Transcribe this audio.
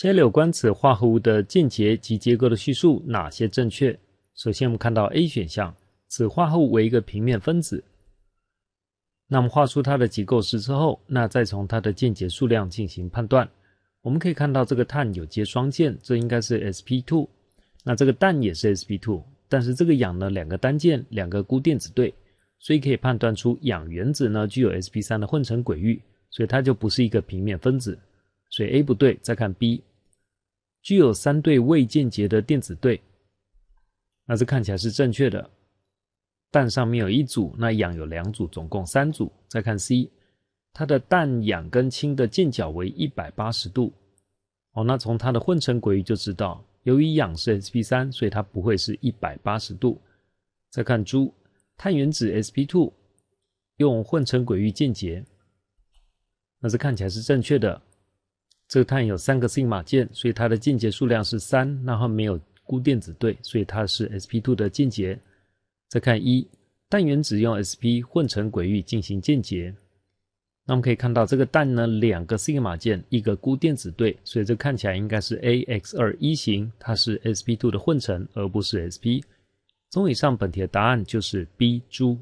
先有关此化合物的键接及结构的叙述，哪些正确？首先，我们看到 A 选项，此化合物为一个平面分子。那我们画出它的结构式之后，那再从它的键接数量进行判断。我们可以看到这个碳有接双键，这应该是 sp2。那这个氮也是 sp2，但是这个氧呢，两个单键，两个孤电子对，所以可以判断出氧原子呢具有 sp3 的混成轨域，所以它就不是一个平面分子。所以 A 不对。再看 B。具有三对未间接的电子对，那这看起来是正确的。氮上面有一组，那氧有两组，总共三组。再看 C，它的氮、氧跟氢的键角为一百八十度。哦，那从它的混成轨迹就知道，由于氧是 sp 三，所以它不会是一百八十度。再看猪，碳原子 sp two，用混成轨迹键结，那这看起来是正确的。这个碳有三个 sigma 键，所以它的键节数量是三，然后没有孤电子对，所以它是 sp2 的键节。再看一氮原子用 sp 混成轨域进行键节。那我们可以看到这个氮呢，两个 sigma 键，一个孤电子对，所以这看起来应该是 ax2 一型，它是 sp2 的混成，而不是 sp。综上，本题的答案就是 B 猪。